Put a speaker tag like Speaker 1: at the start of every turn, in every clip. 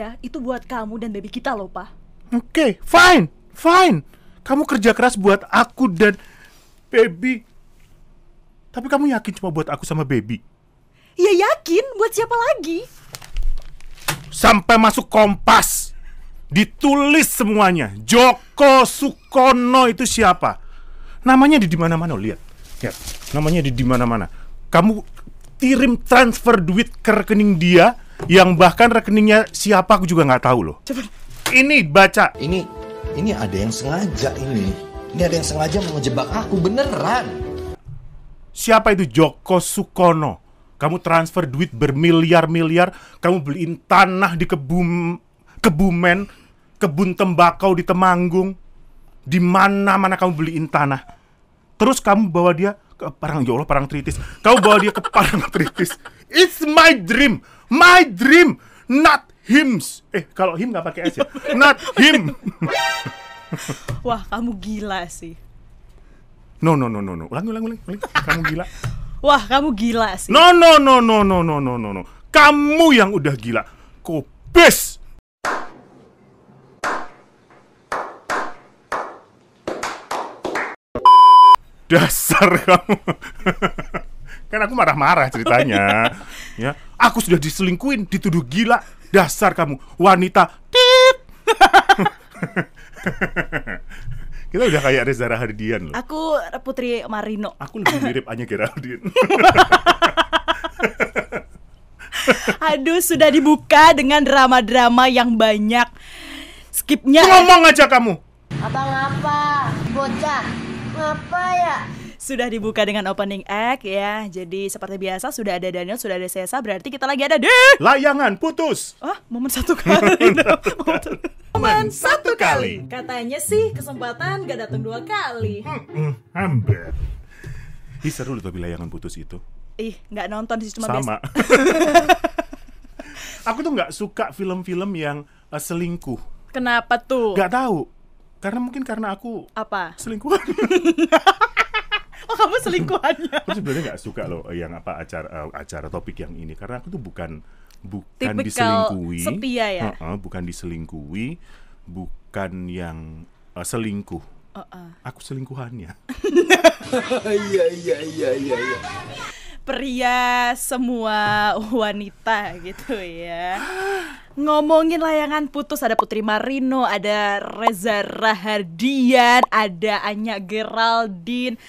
Speaker 1: aja itu buat kamu dan baby kita loh, Pak.
Speaker 2: Oke, okay, fine, fine. Kamu kerja keras buat aku dan baby. Tapi kamu yakin cuma buat aku sama baby? Ya yakin, buat siapa lagi? Sampai masuk kompas. Ditulis semuanya. Joko Sukono itu siapa? Namanya di mana-mana, lihat. Lihat, namanya di mana-mana. Kamu kirim transfer duit ke rekening dia yang bahkan rekeningnya siapa aku juga nggak tahu loh. Coba. Ini baca. Ini ini ada yang sengaja ini. Ini ada yang sengaja mau ngejebak aku beneran. Siapa itu Joko Sukono? Kamu transfer duit bermiliar-miliar, kamu beliin tanah di kebum kebumen, kebun tembakau di Temanggung. Di mana-mana kamu beliin tanah. Terus kamu bawa dia ke Parang ya Allah, Parang Tritis. Kamu bawa dia ke Parang Tritis. It's my dream My dream, not hims. Eh, kalau him nggak pakai s ya. Not him.
Speaker 1: Wah, kamu gila sih.
Speaker 2: No, no, no, no, no. ulang ulang ulang Kamu gila.
Speaker 1: Wah, kamu gila sih. No,
Speaker 2: no, no, no, no, no, no, no, no. Kamu yang udah gila. Kopes. Dasar kamu. kan aku marah-marah ceritanya ya aku sudah diselingkuin dituduh gila dasar kamu wanita tit kita udah kayak Reza Rahardian loh
Speaker 1: aku Putri Marino aku lebih mirip
Speaker 2: Anya Geraldine
Speaker 1: Aduh, sudah dibuka dengan drama-drama yang banyak. Skipnya. Ngomong aja kamu. Apa apa? Bocah. apa ya? sudah dibuka dengan opening act ya. Jadi seperti biasa sudah ada Daniel, sudah ada Sesa, berarti kita lagi ada di
Speaker 2: layangan putus.
Speaker 1: Ah, momen satu kali. momen satu kali. Katanya sih kesempatan gak datang dua kali.
Speaker 2: Hampir. Ih seru loh tapi layangan putus itu.
Speaker 1: Ih, nggak nonton sih cuma Sama. Aku tuh nggak
Speaker 2: suka film-film yang uh, selingkuh.
Speaker 1: Kenapa tuh? Gak
Speaker 2: tahu. Karena mungkin karena aku apa? selingkuh Oh kamu selingkuhannya? aku sebenarnya nggak suka loh eh, yang apa acara uh, acara topik yang ini karena aku tuh bukan bukan Typical diselingkuhi, setia ya? uh -uh, bukan diselingkuhi, bukan yang uh, selingkuh. Uh -uh. Aku selingkuhannya. Iya iya iya iya. Ya.
Speaker 1: pria semua wanita gitu ya ngomongin layangan putus ada Putri Marino ada Reza Rahardian ada Anya Geraldine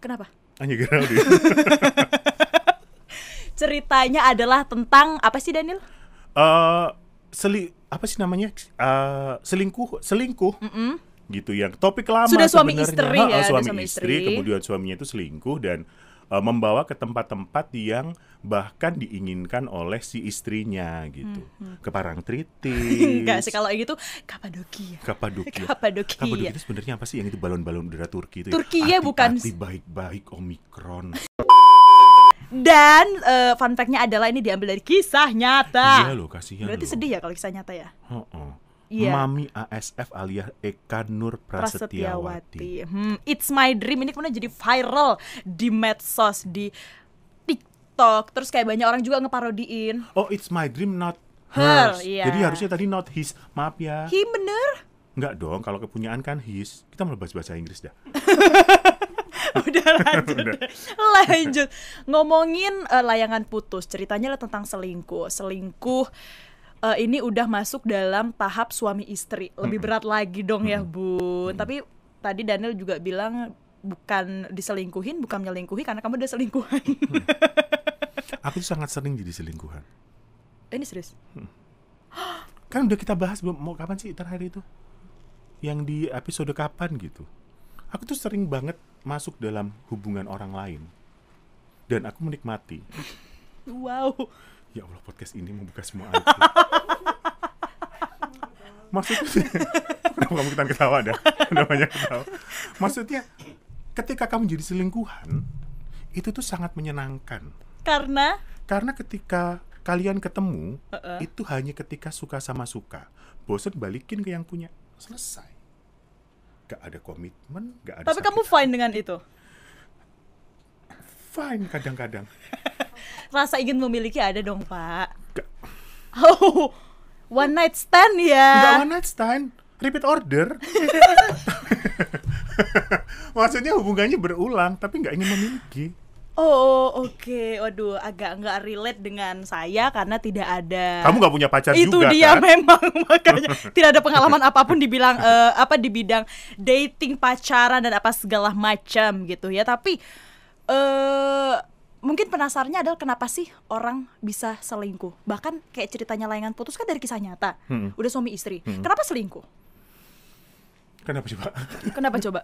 Speaker 1: Kenapa? Anya Ceritanya adalah tentang apa sih Daniel?
Speaker 2: Uh, seli apa sih namanya? Uh, selingkuh, selingkuh. Mm -mm. gitu yang topik lama sudah suami sebenarnya. istri ha, ya, suami, suami istri, istri kemudian suaminya itu selingkuh dan uh, membawa ke tempat-tempat yang bahkan diinginkan oleh si istrinya gitu. Hmm, hmm. Ke Parangtritis. Enggak sih kalau
Speaker 1: gitu Kapadokia.
Speaker 2: Kapadokia. Kapadokia. Kapadokia itu sebenarnya apa sih yang itu balon-balon udara Turki itu? Ya? Turki ya bukan? -arti baik-baik Omikron.
Speaker 1: Dan uh, fun fact adalah ini diambil dari kisah nyata. Iya loh, kasihan. Berarti loh. sedih ya kalau kisah nyata ya?
Speaker 2: Heeh. Uh yeah. Mami ASF alias Eka Nur Prasetyawati.
Speaker 1: Hmm, It's My Dream ini kemudian jadi viral di medsos, di TikTok, terus kayak banyak orang juga ngeparodiin.
Speaker 2: Oh, It's My Dream not hers. Her, iya. yeah. Jadi harusnya tadi not his. Maaf ya. He bener? Enggak dong, kalau kepunyaan kan his. Kita mau bahas bahasa Inggris dah.
Speaker 1: udah lanjut udah. lanjut ngomongin uh, layangan putus ceritanya lah tentang selingkuh selingkuh uh, ini udah masuk dalam tahap suami istri. Lebih berat lagi dong ya, Bun. Tapi tadi Daniel juga bilang bukan diselingkuhin, bukan menyelingkuhi karena kamu udah selingkuhan. Hmm.
Speaker 2: Aku tuh sangat sering jadi selingkuhan. Ini serius? Hmm. kan udah kita bahas belum mau kapan sih terakhir itu? Yang di episode kapan gitu. Aku tuh sering banget masuk dalam hubungan orang lain. Dan aku menikmati. Wow ya Allah podcast ini membuka semua aib. maksudnya kenapa kamu kita ketawa dah namanya ketawa maksudnya ketika kamu jadi selingkuhan itu tuh sangat menyenangkan karena karena ketika kalian ketemu uh -uh. itu hanya ketika suka sama suka Bosan balikin ke yang punya selesai gak ada komitmen gak ada tapi kamu
Speaker 1: fine dengan itu fine kadang-kadang rasa ingin memiliki ada dong pak Gak. oh one night stand ya Gak one night stand repeat
Speaker 2: order maksudnya hubungannya berulang tapi nggak ingin memiliki
Speaker 1: Oh oke, okay. waduh agak nggak relate dengan saya karena tidak ada. Kamu nggak
Speaker 2: punya pacar Itu juga. Itu dia kan? memang makanya
Speaker 1: tidak ada pengalaman apapun dibilang uh, eh, apa di bidang dating pacaran dan apa segala macam gitu ya. Tapi uh, mungkin penasarnya adalah kenapa sih orang bisa selingkuh bahkan kayak ceritanya layangan putus kan dari kisah nyata hmm. udah suami istri hmm. kenapa selingkuh kenapa coba kenapa coba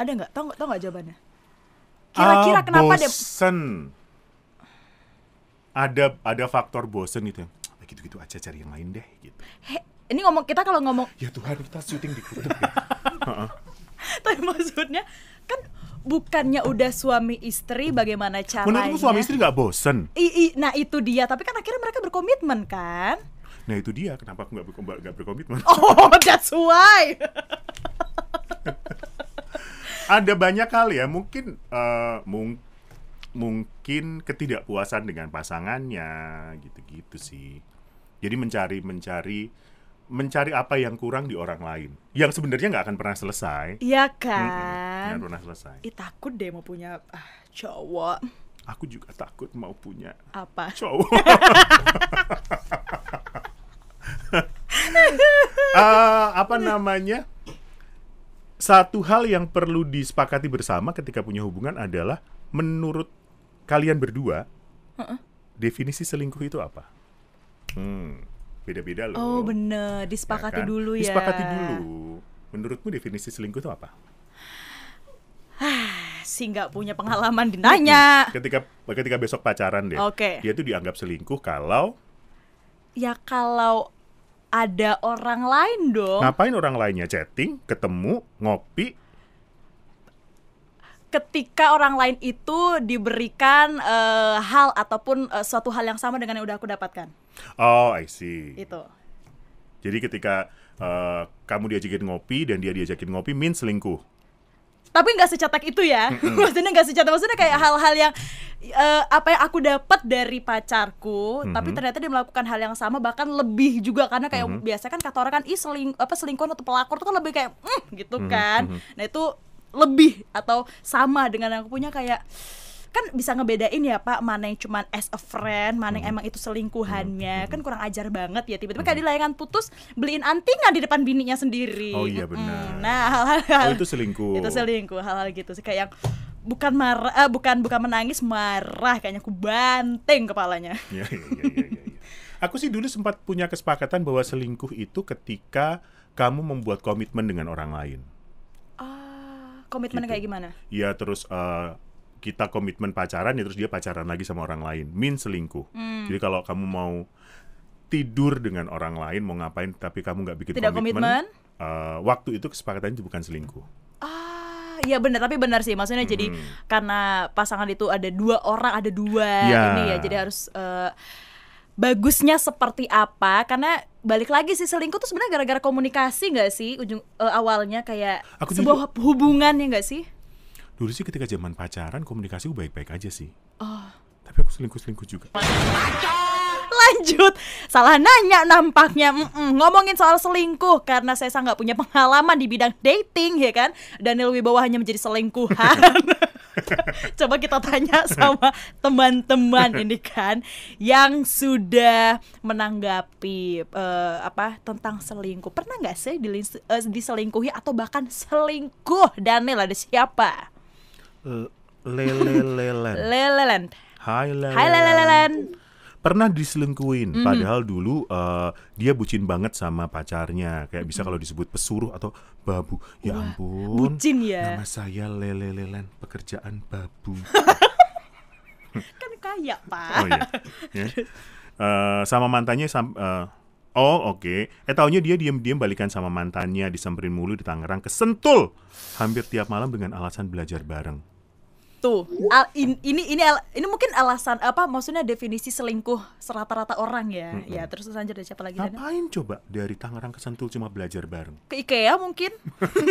Speaker 1: ada nggak tau tau nggak jawabannya kira-kira ah, kenapa bosen.
Speaker 2: ada ada faktor bosen itu ya? gitu-gitu aja cari yang lain deh gitu
Speaker 1: He, ini ngomong kita kalau ngomong
Speaker 2: ya Tuhan kita syuting di YouTube ya.
Speaker 1: tapi maksudnya kan bukannya udah suami istri bagaimana caranya? Menurutmu suami
Speaker 2: istri nggak bosen?
Speaker 1: I, i, nah itu dia. Tapi kan akhirnya mereka berkomitmen kan?
Speaker 2: Nah itu dia. Kenapa aku nggak berkomitmen? Oh,
Speaker 1: that's why.
Speaker 2: Ada banyak kali ya. Mungkin uh, mung mungkin ketidakpuasan dengan pasangannya gitu-gitu sih. Jadi mencari mencari mencari apa yang kurang di orang lain yang sebenarnya nggak akan pernah selesai iya kan nggak pernah selesai Ih,
Speaker 1: takut deh mau punya ah, cowok
Speaker 2: aku juga takut mau punya apa cowok uh, apa namanya satu hal yang perlu disepakati bersama ketika punya hubungan adalah menurut kalian berdua uh -uh. definisi selingkuh itu apa hmm beda-beda loh. Oh
Speaker 1: bener, disepakati ya kan? dulu ya. Disepakati dulu.
Speaker 2: Menurutmu definisi selingkuh itu apa?
Speaker 1: si nggak punya pengalaman ditanya.
Speaker 2: Ketika ketika besok pacaran deh. Oke. Okay. Dia tuh dianggap selingkuh kalau
Speaker 1: ya kalau ada orang lain dong.
Speaker 2: Ngapain orang lainnya chatting, ketemu, ngopi,
Speaker 1: ketika orang lain itu diberikan uh, hal ataupun uh, suatu hal yang sama dengan yang udah aku dapatkan.
Speaker 2: Oh, I see. Itu. Jadi ketika uh, kamu diajakin ngopi dan dia diajakin ngopi, min selingkuh.
Speaker 1: Tapi nggak secatak itu ya, mm-hmm. maksudnya nggak secatak, maksudnya kayak mm-hmm. hal-hal yang uh, apa yang aku dapat dari pacarku, mm-hmm. tapi ternyata dia melakukan hal yang sama bahkan lebih juga karena kayak mm-hmm. biasa kan kata orang kan, ih seling apa selingkuh atau pelakor itu kan lebih kayak, mm, gitu mm-hmm. kan, mm-hmm. nah itu lebih atau sama dengan yang aku punya kayak kan bisa ngebedain ya pak mana yang cuma as a friend mana yang hmm. emang itu selingkuhannya hmm. kan kurang ajar banget ya tiba-tiba hmm. kayak di layangan putus beliin antingan di depan bininya sendiri oh iya hmm, benar nah hal-hal oh, itu
Speaker 2: selingkuh itu selingkuh
Speaker 1: hal-hal gitu sih kayak yang bukan marah uh, bukan bukan menangis marah kayaknya aku banting kepalanya
Speaker 2: ya, ya, ya, ya, ya.
Speaker 1: aku sih dulu sempat
Speaker 2: punya kesepakatan bahwa selingkuh itu ketika kamu membuat komitmen dengan orang lain
Speaker 1: komitmen gitu. kayak gimana
Speaker 2: ya terus uh, kita komitmen pacaran ya terus dia pacaran lagi sama orang lain min selingkuh hmm. jadi kalau kamu mau tidur dengan orang lain mau ngapain tapi kamu nggak bikin Tidak komitmen, komitmen. Uh, waktu itu kesepakatan itu bukan selingkuh
Speaker 1: ah ya benar tapi benar sih maksudnya hmm. jadi karena pasangan itu ada dua orang ada dua ya. ini ya jadi harus uh, bagusnya seperti apa karena balik lagi sih selingkuh tuh sebenarnya gara-gara komunikasi nggak sih ujung uh, awalnya kayak aku sebuah jujur, hubungan ya nggak sih?
Speaker 2: Dulu sih ketika zaman pacaran komunikasi gue baik-baik aja sih. Oh. Tapi aku selingkuh-selingkuh juga.
Speaker 1: Lanjut, salah nanya nampaknya. Mm -mm. Ngomongin soal selingkuh karena saya nggak punya pengalaman di bidang dating ya kan. Daniel Wibowo hanya menjadi selingkuhan. Coba kita tanya sama teman-teman ini kan yang sudah menanggapi uh, apa tentang selingkuh. Pernah nggak sih uh, diselingkuhi atau bahkan selingkuh? Daniel ada siapa?
Speaker 2: Uh, lelen
Speaker 1: hi Hai Leleland. Hai
Speaker 2: pernah diselingkuin mm padahal dulu uh, dia bucin banget sama pacarnya kayak mm bisa kalau disebut pesuruh atau babu ya Wah, ampun bucin ya nama saya lele lelen pekerjaan babu
Speaker 1: kan kaya pak oh, iya. yeah. Ya.
Speaker 2: uh, sama mantannya sam, uh, Oh oke, okay. eh tahunya dia diam-diam balikan sama mantannya, disamperin mulu di Tangerang, kesentul hampir tiap malam dengan alasan belajar bareng.
Speaker 1: Tuh, al, in, ini ini al, ini mungkin alasan apa maksudnya definisi selingkuh serata-rata orang ya. Mm -hmm. Ya, terus lanjut ada siapa lagi? Ngapain
Speaker 2: coba dari Tangerang ke Sentul cuma belajar bareng?
Speaker 1: Ke IKEA mungkin.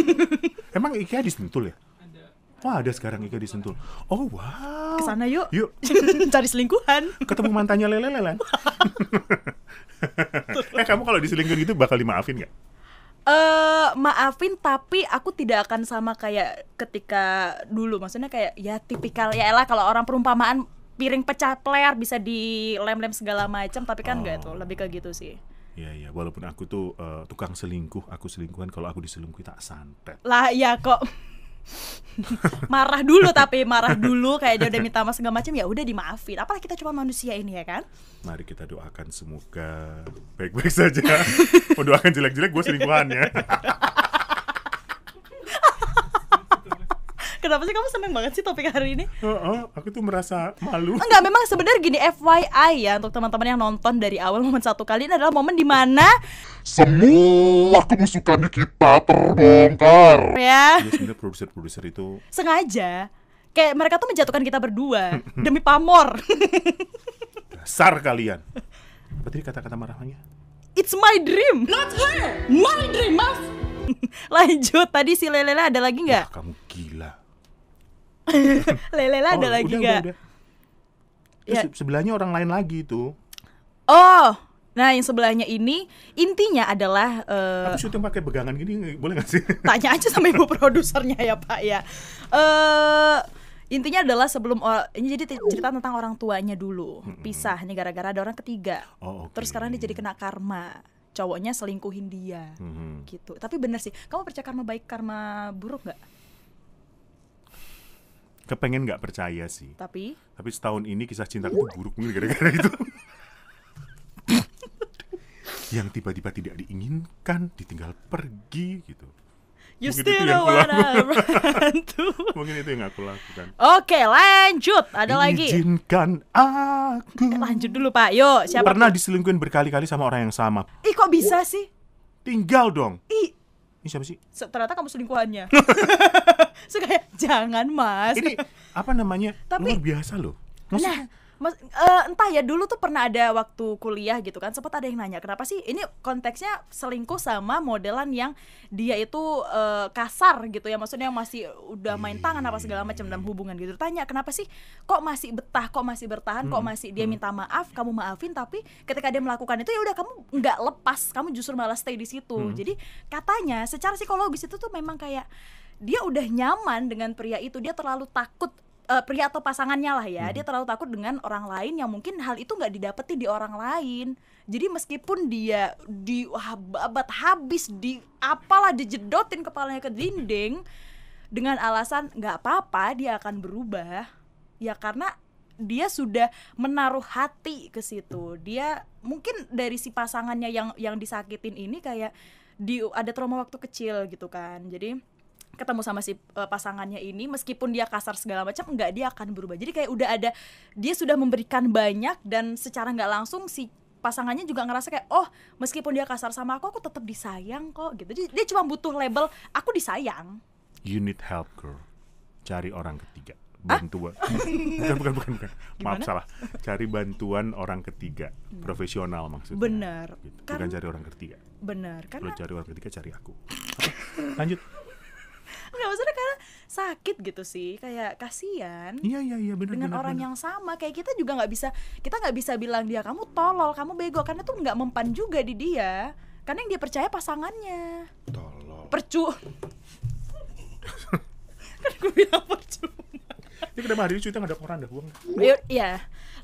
Speaker 2: Emang IKEA di Sentul ya? Wah oh, ada sekarang Ika Sentul. Oh
Speaker 1: wow. Kesana yuk. Yuk. Cari
Speaker 2: selingkuhan. Ketemu mantannya lele lelan. eh kamu kalau diselingkuh gitu bakal dimaafin nggak?
Speaker 1: uh, maafin tapi aku tidak akan sama kayak ketika dulu maksudnya kayak ya tipikal ya lah kalau orang perumpamaan piring pecah player bisa dilem-lem segala macam tapi kan enggak oh. tuh lebih ke gitu sih
Speaker 2: Iya iya, walaupun aku tuh uh, tukang selingkuh, aku selingkuhan kalau aku diselingkuhi tak santet.
Speaker 1: Lah ya kok. marah dulu tapi marah dulu kayak dia udah minta maaf segala macam ya udah dimaafin apalagi kita cuma manusia ini ya kan
Speaker 2: mari kita doakan semoga baik-baik saja Doakan jelek-jelek gue sering ya
Speaker 1: Kenapa sih kamu seneng banget sih topik hari ini? Uh, uh, aku tuh merasa malu. Oh, enggak, memang sebenarnya gini FYI ya untuk teman-teman yang nonton dari awal momen satu kali ini adalah momen dimana
Speaker 2: semua kebusukan kita terbongkar. Ya. Iya, sebenarnya produser-produser itu
Speaker 1: sengaja kayak mereka tuh menjatuhkan kita berdua demi pamor.
Speaker 2: Dasar kalian. Apa tadi kata-kata marahnya?
Speaker 1: It's my dream. Not her. My dream, Mas. Lanjut, tadi si Lelele ada lagi nggak? Kamu gila. Lelela oh, ada lagi udah, gak? Udah, udah. Ya.
Speaker 2: sebelahnya orang lain lagi itu.
Speaker 1: Oh, Nah, yang sebelahnya ini intinya adalah uh, eh, Aku syuting pakai pegangan gini boleh gak sih? Tanya aja sama ibu produsernya ya, Pak ya. Eh uh, intinya adalah sebelum ini jadi cerita tentang orang tuanya dulu. Pisah nih gara-gara ada orang ketiga. Oh, okay. Terus sekarang dia jadi kena karma. Cowoknya selingkuhin dia. Mm -hmm. Gitu. Tapi bener sih. Kamu percaya karma baik, karma buruk nggak?
Speaker 2: kepengen nggak percaya sih. Tapi? Tapi setahun ini kisah cinta itu buruk mungkin gara-gara itu. yang tiba-tiba tidak diinginkan, ditinggal pergi gitu. You Mungkin still know wanna run to. Mungkin itu yang aku lakukan.
Speaker 1: Oke, lanjut. Ada lagi.
Speaker 2: Izinkan
Speaker 1: aku. Eh, lanjut dulu, Pak. Yuk, siapa? Pernah
Speaker 2: diselingkuhin berkali-kali sama orang yang sama. Ih, kok bisa sih? Tinggal dong. Ih. Ini siapa sih?
Speaker 1: Ternyata kamu selingkuhannya. suka kayak jangan mas ini apa namanya tapi, luar biasa loh Maksudnya, nah Mas, uh, entah ya dulu tuh pernah ada waktu kuliah gitu kan sempat ada yang nanya kenapa sih ini konteksnya selingkuh sama modelan yang dia itu uh, kasar gitu ya maksudnya masih udah main iya. tangan apa segala macam dalam hubungan gitu tanya kenapa sih kok masih betah kok masih bertahan hmm. kok masih dia hmm. minta maaf kamu maafin tapi ketika dia melakukan itu ya udah kamu nggak lepas kamu justru malah stay di situ hmm. jadi katanya secara psikologis itu tuh memang kayak dia udah nyaman dengan pria itu dia terlalu takut uh, pria atau pasangannya lah ya hmm. dia terlalu takut dengan orang lain yang mungkin hal itu nggak didapetin di orang lain jadi meskipun dia di babat habis di apalah dijedotin kepalanya ke dinding dengan alasan nggak apa-apa dia akan berubah ya karena dia sudah menaruh hati ke situ dia mungkin dari si pasangannya yang yang disakitin ini kayak di ada trauma waktu kecil gitu kan jadi ketemu sama si uh, pasangannya ini meskipun dia kasar segala macam enggak dia akan berubah jadi kayak udah ada dia sudah memberikan banyak dan secara nggak langsung si pasangannya juga ngerasa kayak oh meskipun dia kasar sama aku aku tetap disayang kok gitu jadi dia cuma butuh label aku disayang
Speaker 2: you need help girl cari orang ketiga bantuan ah? bukan bukan bukan, bukan. maaf salah cari bantuan orang ketiga hmm. profesional maksudnya
Speaker 1: benar gitu. Kan, bukan cari orang ketiga bener kan lo
Speaker 2: cari orang ketiga cari aku lanjut
Speaker 1: nggak maksudnya karena sakit gitu sih kayak kasihan iya iya iya benar dengan bener, orang bener. yang sama kayak kita juga nggak bisa kita nggak bisa bilang dia kamu tolol kamu bego karena tuh nggak mempan juga di dia karena yang dia percaya pasangannya tolol percu
Speaker 2: kan gue bilang apa udah Mahardini cuitnya ada koran dah buang.
Speaker 1: Iya.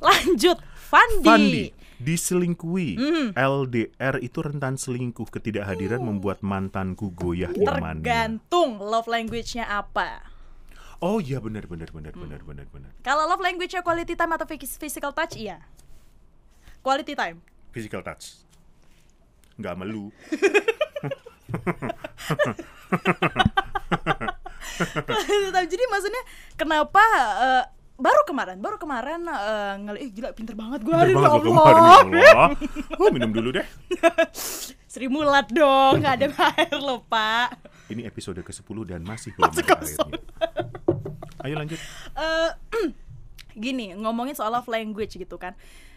Speaker 1: Lanjut, Fandi. Fandi
Speaker 2: diselingkuhi. Mm. LDR itu rentan selingkuh. Ketidakhadiran mm. membuat mantanku goyah imannya.
Speaker 1: Tergantung love language-nya apa.
Speaker 2: Oh iya benar benar benar hmm. benar benar benar.
Speaker 1: Kalau love language-nya quality time atau physical touch iya. Quality time.
Speaker 2: Physical touch. Nggak melu.
Speaker 1: tetap jadi maksudnya kenapa uh, baru kemarin baru kemarin uh, ngelihat eh, gila pinter banget gue hari ini ya Allah, Gue ya oh, minum dulu deh Sri mulat dong nggak ada air loh pak
Speaker 2: ini episode ke 10 dan masih belum masih ayo lanjut
Speaker 1: uh, gini ngomongin soal love language gitu kan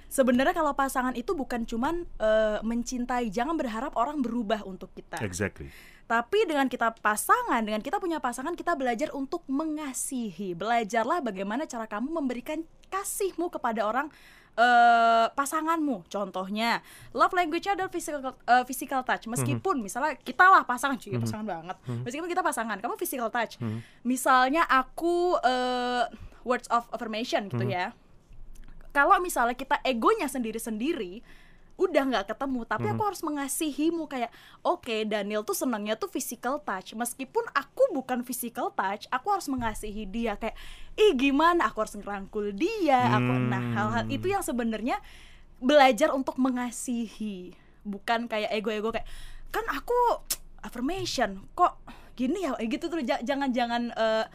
Speaker 1: sebenarnya kalau pasangan itu bukan cuman uh, mencintai jangan berharap orang berubah untuk kita exactly tapi dengan kita pasangan dengan kita punya pasangan kita belajar untuk mengasihi belajarlah bagaimana cara kamu memberikan kasihmu kepada orang uh, pasanganmu contohnya love language-nya adalah physical uh, physical touch mhm. meskipun mm -hmm. misalnya kita lah pasangan cuy mm -hmm. pasangan banget mm -hmm. meskipun kita pasangan kamu physical touch mm -hmm. misalnya aku uh, words of affirmation gitu hmm. ya kalau misalnya kita egonya sendiri-sendiri udah nggak ketemu tapi hmm. aku harus mengasihimu kayak oke okay, Daniel tuh senangnya tuh physical touch meskipun aku bukan physical touch aku harus mengasihi dia kayak ih gimana aku harus ngerangkul dia hmm. aku nah hal-hal hmm. itu yang sebenarnya belajar untuk mengasihi bukan kayak ego-ego kayak kan aku affirmation kok gini ya gitu tuh jangan-jangan uh,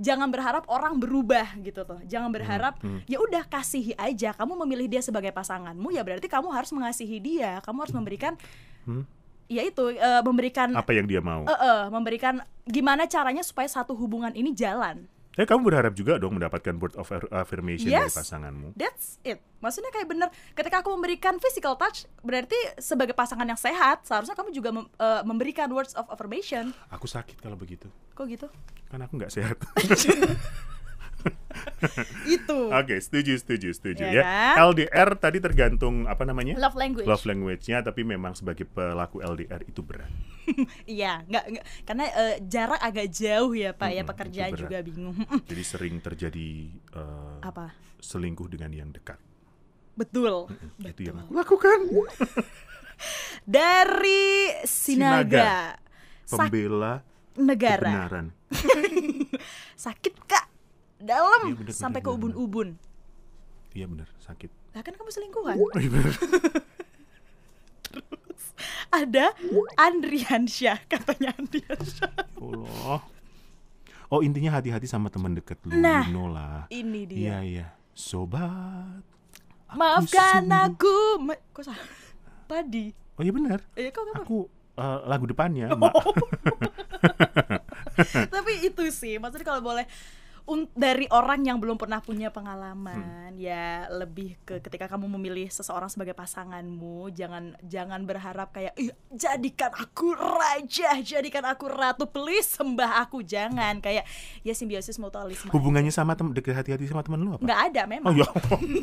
Speaker 1: jangan berharap orang berubah gitu tuh jangan hmm, berharap hmm. ya udah kasihi aja kamu memilih dia sebagai pasanganmu ya berarti kamu harus mengasihi dia kamu harus memberikan hmm. ya itu uh, memberikan apa yang dia mau uh, uh, memberikan gimana caranya supaya satu hubungan ini jalan
Speaker 2: tapi ya, kamu berharap juga dong mendapatkan word of er, affirmation yes, dari pasanganmu.
Speaker 1: That's it. Maksudnya kayak bener, ketika aku memberikan physical touch, berarti sebagai pasangan yang sehat, seharusnya kamu juga mem uh, memberikan words of affirmation.
Speaker 2: Aku sakit kalau begitu. Kok gitu? Kan aku nggak sehat. itu. Oke, okay, setuju, setuju, setuju ya. ya. Kan? LDR tadi tergantung apa namanya? Love language. Love language-nya, tapi memang sebagai pelaku LDR itu berat.
Speaker 1: Iya, nggak, karena uh, jarak agak jauh ya pak, hmm, ya pekerjaan juga bingung.
Speaker 2: Jadi sering terjadi uh, apa? Selingkuh dengan yang dekat.
Speaker 1: Betul. Hmm, betul. yang aku lakukan. Dari Sinaga, Sinaga pembela negara. Kebenaran. Sakit kak dalam iya, bener, sampai bener, ke ubun-ubun.
Speaker 2: Iya benar sakit. Lah kan kamu selingkuhan. Oh, iya
Speaker 1: Terus ada Andriansyah katanya Andriansyah. Syah.
Speaker 2: Oh intinya hati-hati sama teman dekat lu, nah, lah. Ini dia. Iya iya. Sobat.
Speaker 1: Maafkan aku. Ma kok salah? Padi. Oh iya benar. Iya kok apa? Aku
Speaker 2: uh, lagu depannya. Oh.
Speaker 1: Tapi itu sih, maksudnya kalau boleh dari orang yang belum pernah punya pengalaman hmm. ya lebih ke ketika kamu memilih seseorang sebagai pasanganmu jangan jangan berharap kayak jadikan aku raja jadikan aku ratu please sembah aku jangan kayak ya simbiosis mutualisme
Speaker 2: hubungannya sama tem dekat hati-hati sama temen lu apa nggak ada memang oh, ya.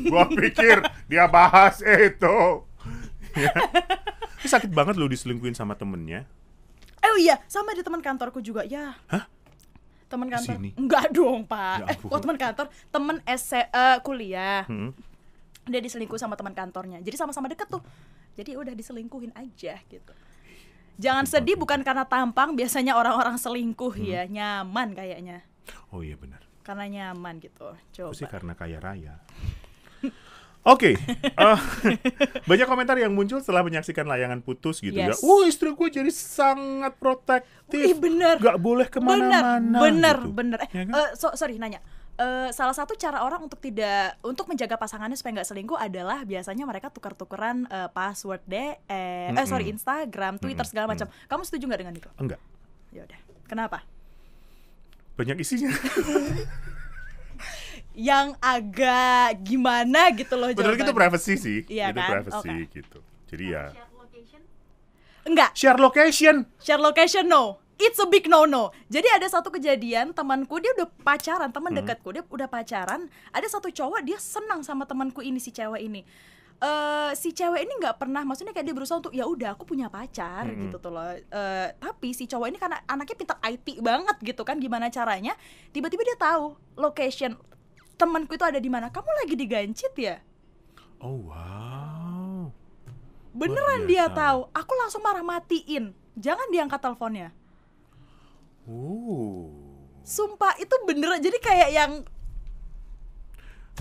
Speaker 2: gua pikir dia bahas itu ya. sakit banget lu diselingkuin sama temennya
Speaker 1: Oh iya, sama di teman kantorku juga ya. Hah? teman kantor enggak dong pak ya, eh, kok teman kantor teman SC, uh, e, eh, kuliah hmm. dia diselingkuh sama teman kantornya jadi sama-sama deket tuh jadi udah diselingkuhin aja gitu jangan sedih bukan karena tampang biasanya orang-orang selingkuh hmm. ya nyaman kayaknya oh iya benar karena nyaman gitu coba Aku sih
Speaker 2: karena kaya raya Oke, okay. uh, eh, banyak komentar yang muncul setelah menyaksikan layangan putus
Speaker 1: gitu ya. yes. ya. Uh, istri gue jadi sangat protektif. Ih, bener. Gak boleh kemana-mana. Bener, gitu. bener, gitu. bener. Eh, ya kan? uh, so, sorry, nanya. Uh, salah satu cara orang untuk tidak untuk menjaga pasangannya supaya nggak selingkuh adalah biasanya mereka tukar-tukaran uh, password deh, eh, mm -hmm. sorry Instagram, Twitter segala macam. Mm -hmm. Kamu setuju nggak dengan itu? Enggak. Ya udah. Kenapa? Banyak isinya. yang agak gimana gitu loh Padahal itu privacy sih iya, itu kan? privacy okay.
Speaker 2: gitu jadi ya
Speaker 1: enggak share location share location no it's a big no no. Jadi ada satu kejadian temanku dia udah pacaran, teman hmm. dekatku dia udah pacaran. Ada satu cowok dia senang sama temanku ini si cewek ini. Uh, si cewek ini nggak pernah maksudnya kayak dia berusaha untuk ya udah aku punya pacar mm -hmm. gitu tuh loh uh, tapi si cowok ini karena anaknya pintar IT banget gitu kan gimana caranya tiba-tiba dia tahu location temanku itu ada di mana? Kamu lagi digancit ya? Oh
Speaker 2: wow. Beneran dia tahu.
Speaker 1: Aku langsung marah matiin. Jangan diangkat teleponnya.
Speaker 2: Oh.
Speaker 1: Sumpah itu bener jadi kayak yang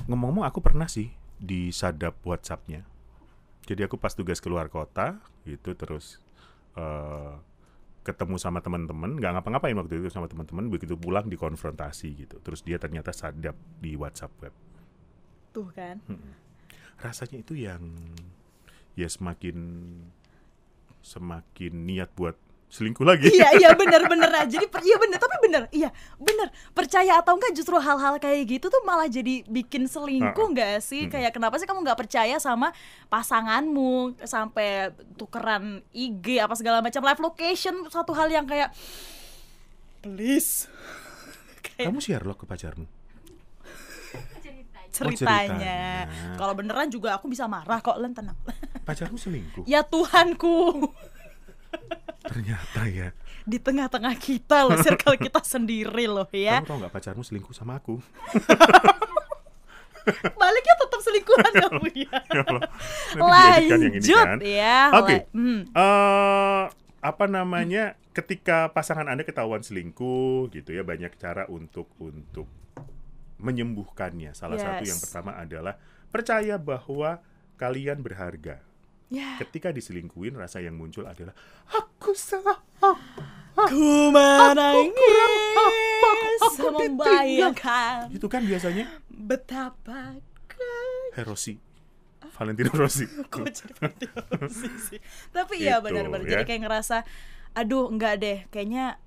Speaker 2: ngomong-ngomong aku pernah sih disadap sadap WhatsAppnya. Jadi aku pas tugas keluar kota gitu terus uh, ketemu sama teman-teman nggak ngapa-ngapain waktu itu sama teman-teman begitu pulang dikonfrontasi gitu terus dia ternyata sadap di WhatsApp web tuh kan hmm. rasanya itu yang ya semakin semakin niat buat selingkuh lagi iya iya
Speaker 1: bener bener lah jadi iya bener tapi bener iya bener percaya atau enggak justru hal-hal kayak gitu tuh malah jadi bikin selingkuh nggak uh, sih hmm. kayak kenapa sih kamu nggak percaya sama pasanganmu sampai tukeran IG apa segala macam live location satu hal yang kayak please
Speaker 2: kayak... kamu share lo ke pacarmu ceritanya. Oh, ceritanya. Kalau
Speaker 1: beneran juga aku bisa marah kok, Len tenang.
Speaker 2: Pacarmu selingkuh.
Speaker 1: ya Tuhanku. Ternyata ya. Di tengah-tengah kita loh, circle kita sendiri loh ya.
Speaker 2: Kamu tau nggak pacarmu selingkuh sama aku? Baliknya tetap selingkuhan ya bu ya Lanjut kan. ya. Oke. Hmm. Eh, apa namanya? Ketika pasangan Anda ketahuan selingkuh gitu ya, banyak cara untuk untuk menyembuhkannya. Salah yes. satu yang pertama adalah percaya bahwa kalian berharga Yeah. Ketika diselingkuhin, rasa yang muncul adalah
Speaker 1: aku salah. Aku menangis. Aku kurang apa? Aku, Itu kan biasanya. Betapa
Speaker 2: Herosi. Eh, Valentino Rossi. Kok jadi
Speaker 1: Tapi ya gitu, benar-benar ya. jadi kayak ngerasa aduh enggak deh kayaknya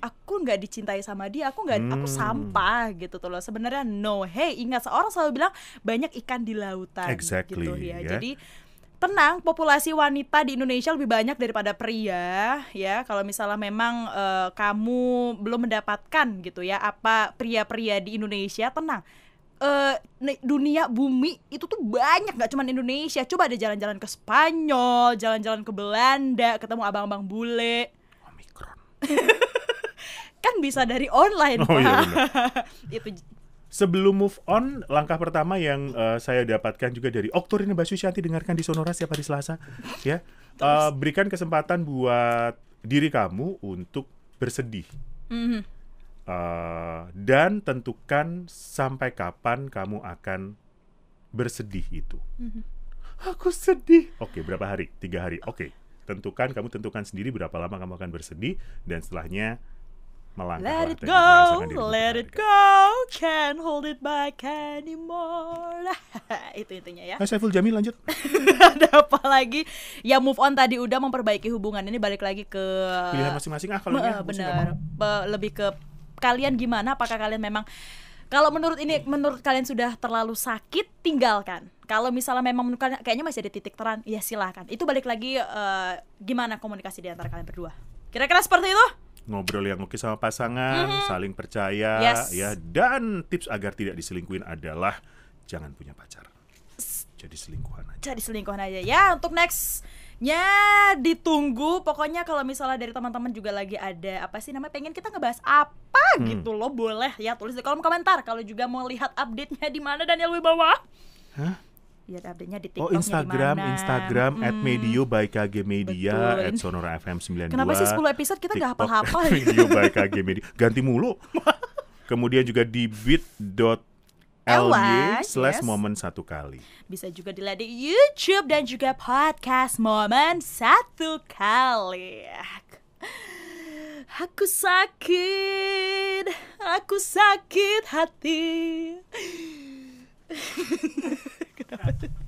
Speaker 1: aku nggak dicintai sama dia aku nggak aku hmm. sampah gitu tuh loh sebenarnya no hey ingat seorang selalu bilang banyak ikan di lautan exactly, gitu ya, ya. jadi tenang populasi wanita di Indonesia lebih banyak daripada pria ya kalau misalnya memang uh, kamu belum mendapatkan gitu ya apa pria-pria di Indonesia tenang uh, dunia bumi itu tuh banyak gak cuma Indonesia coba ada jalan-jalan ke Spanyol jalan-jalan ke Belanda ketemu abang-abang bule Omikron kan bisa dari online oh, iya, iya itu
Speaker 2: Sebelum move on, langkah pertama yang uh, saya dapatkan juga dari Basu Basusyanti dengarkan di Sonora siapa di Selasa, ya. Uh, berikan kesempatan buat diri kamu untuk bersedih. Mm -hmm. uh, dan tentukan sampai kapan kamu akan bersedih itu. Mm -hmm. Aku sedih. Oke, okay, berapa hari? Tiga hari. Oke, okay. tentukan kamu tentukan sendiri berapa lama kamu akan bersedih dan setelahnya melangkah let it go
Speaker 1: let it go can't hold it back anymore itu intinya ya nah, Saiful
Speaker 2: Jamil lanjut
Speaker 1: ada apa lagi ya move on tadi udah memperbaiki hubungan ini balik lagi ke pilihan masing-masing ah kalau uh, ya, benar lebih ke kalian gimana apakah kalian memang kalau menurut ini menurut kalian sudah terlalu sakit tinggalkan kalau misalnya memang menurut kalian kayaknya masih ada titik terang ya silahkan itu balik lagi uh, gimana komunikasi di antara kalian berdua kira-kira seperti itu
Speaker 2: ngobrol yang oke sama pasangan, mm -hmm. saling percaya yes. ya dan tips agar tidak diselingkuin adalah jangan punya pacar. Jadi selingkuhan
Speaker 1: aja. Jadi selingkuhan aja ya. Untuk next Ya ditunggu pokoknya kalau misalnya dari teman-teman juga lagi ada apa sih namanya pengen kita ngebahas apa hmm. gitu loh boleh ya tulis di kolom komentar kalau juga mau lihat update-nya di mana Daniel Wibawa. Hah? biar update-nya di oh, TikTok-nya Oh Instagram, dimana. Instagram hmm. at Medio
Speaker 2: by KG Media Betul. at Sonora FM 92 Kenapa sih 10 episode kita gak hafal-hafal Medio by KG Media, ganti mulu Kemudian juga di bit.com LY slash yes. momen satu kali
Speaker 1: Bisa juga dilihat di Youtube dan juga podcast momen satu kali Aku sakit, aku sakit hati good genau.